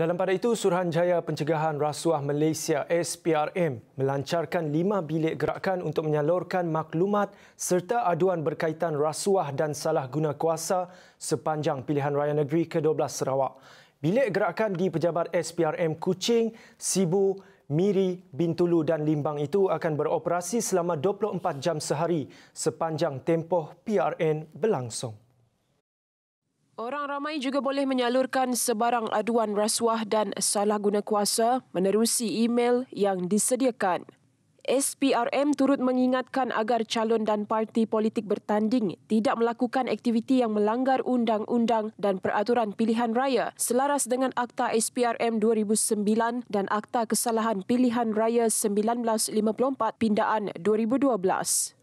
Dalam pada itu, Suruhanjaya Pencegahan Rasuah Malaysia SPRM melancarkan lima bilik gerakan untuk menyalurkan maklumat serta aduan berkaitan rasuah dan salah guna kuasa sepanjang pilihan raya negeri ke-12 Sarawak. Bilik gerakan di pejabat SPRM Kuching, Sibu, Miri, Bintulu dan Limbang itu akan beroperasi selama 24 jam sehari sepanjang tempoh PRN berlangsung. Orang ramai juga boleh menyalurkan sebarang aduan rasuah dan salah guna kuasa menerusi email yang disediakan. SPRM turut mengingatkan agar calon dan parti politik bertanding tidak melakukan aktiviti yang melanggar undang-undang dan peraturan pilihan raya selaras dengan Akta SPRM 2009 dan Akta Kesalahan Pilihan Raya 1954 Pindaan 2012.